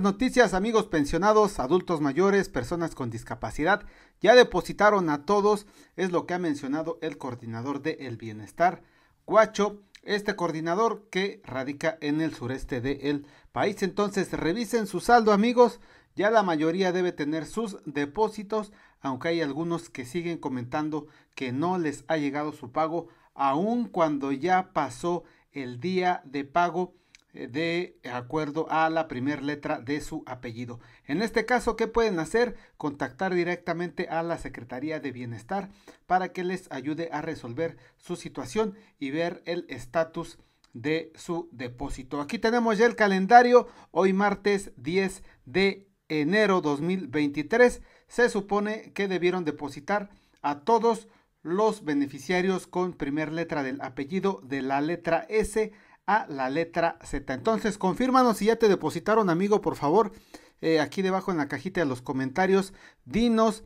noticias amigos pensionados, adultos mayores, personas con discapacidad, ya depositaron a todos, es lo que ha mencionado el coordinador de El Bienestar, Guacho, este coordinador que radica en el sureste del el país. Entonces revisen su saldo amigos, ya la mayoría debe tener sus depósitos, aunque hay algunos que siguen comentando que no les ha llegado su pago, aun cuando ya pasó el día de pago eh, de acuerdo a la primera letra de su apellido. En este caso, ¿qué pueden hacer? Contactar directamente a la Secretaría de Bienestar para que les ayude a resolver su situación y ver el estatus de su depósito. Aquí tenemos ya el calendario. Hoy martes 10 de enero 2023 se supone que debieron depositar a todos los beneficiarios con primera letra del apellido de la letra S a la letra Z. Entonces, confírmanos si ya te depositaron, amigo, por favor. Eh, aquí debajo en la cajita de los comentarios, dinos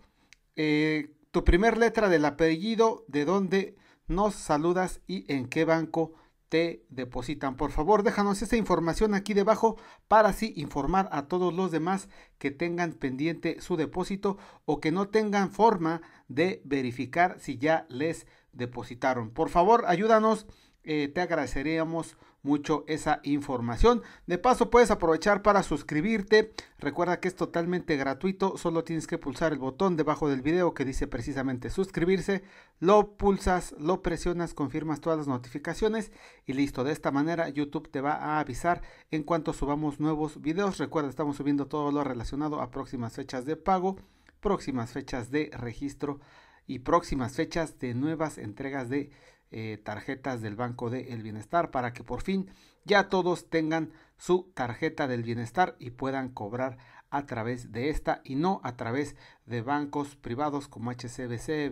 eh, tu primer letra del apellido, de dónde nos saludas y en qué banco te depositan. Por favor, déjanos esa información aquí debajo para así informar a todos los demás que tengan pendiente su depósito o que no tengan forma de verificar si ya les depositaron. Por favor, ayúdanos, eh, te agradeceríamos mucho esa información. De paso puedes aprovechar para suscribirte. Recuerda que es totalmente gratuito, solo tienes que pulsar el botón debajo del video que dice precisamente suscribirse. Lo pulsas, lo presionas, confirmas todas las notificaciones y listo. De esta manera YouTube te va a avisar en cuanto subamos nuevos videos. Recuerda, estamos subiendo todo lo relacionado a próximas fechas de pago, próximas fechas de registro y próximas fechas de nuevas entregas de eh, tarjetas del Banco del Bienestar para que por fin ya todos tengan su tarjeta del bienestar y puedan cobrar a través de esta y no a través de bancos privados como HCBC,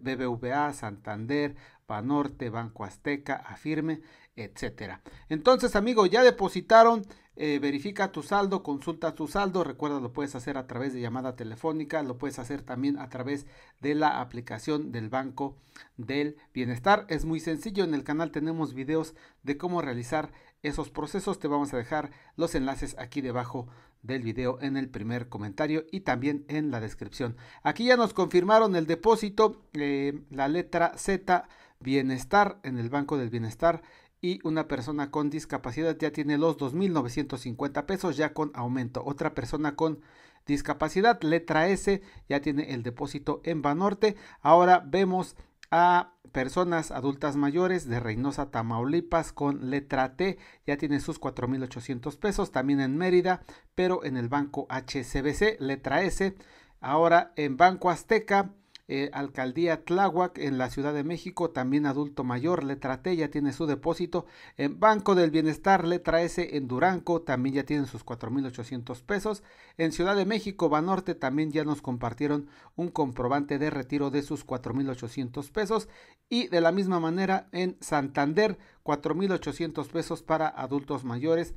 BBVA, Santander, Banorte, Banco Azteca, Afirme, etcétera. Entonces, amigo, ya depositaron, eh, verifica tu saldo, consulta tu saldo. Recuerda, lo puedes hacer a través de llamada telefónica, lo puedes hacer también a través de la aplicación del Banco del Bienestar. Es muy sencillo, en el canal tenemos videos de cómo realizar esos procesos. Te vamos a dejar los enlaces aquí debajo del video en el primer comentario y también en la descripción. Aquí ya nos confirmaron el depósito, eh, la letra Z bienestar en el Banco del Bienestar y una persona con discapacidad ya tiene los 2.950 pesos ya con aumento. Otra persona con discapacidad, letra S, ya tiene el depósito en Banorte. Ahora vemos a personas adultas mayores de Reynosa, Tamaulipas con letra T, ya tiene sus 4.800 pesos, también en Mérida, pero en el banco HCBC, letra S. Ahora en Banco Azteca eh, Alcaldía Tláhuac en la Ciudad de México, también adulto mayor, le T ya tiene su depósito. En Banco del Bienestar, letra S en Duranco, también ya tienen sus 4.800 pesos. En Ciudad de México, Banorte, también ya nos compartieron un comprobante de retiro de sus 4.800 pesos. Y de la misma manera en Santander, 4.800 pesos para adultos mayores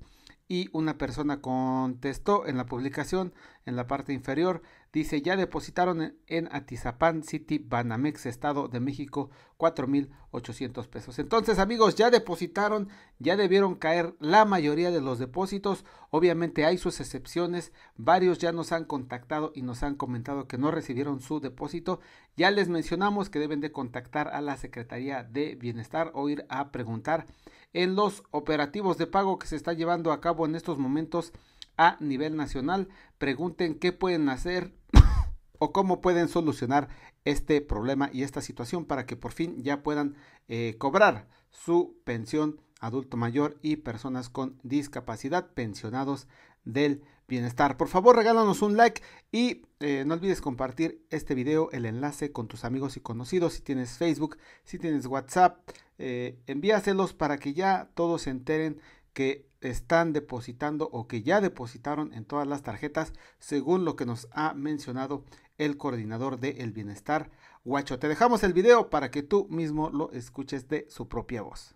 y una persona contestó en la publicación en la parte inferior dice ya depositaron en Atizapán City Banamex Estado de México 4.800 pesos entonces amigos ya depositaron ya debieron caer la mayoría de los depósitos obviamente hay sus excepciones varios ya nos han contactado y nos han comentado que no recibieron su depósito ya les mencionamos que deben de contactar a la Secretaría de Bienestar o ir a preguntar en los operativos de pago que se está llevando a cabo en estos momentos a nivel nacional. Pregunten qué pueden hacer o cómo pueden solucionar este problema y esta situación para que por fin ya puedan eh, cobrar su pensión adulto mayor y personas con discapacidad, pensionados del bienestar. Por favor, regálanos un like y eh, no olvides compartir este video, el enlace con tus amigos y conocidos, si tienes Facebook, si tienes WhatsApp, eh, envíaselos para que ya todos se enteren que están depositando o que ya depositaron en todas las tarjetas, según lo que nos ha mencionado el coordinador del Bienestar, Guacho. Te dejamos el video para que tú mismo lo escuches de su propia voz.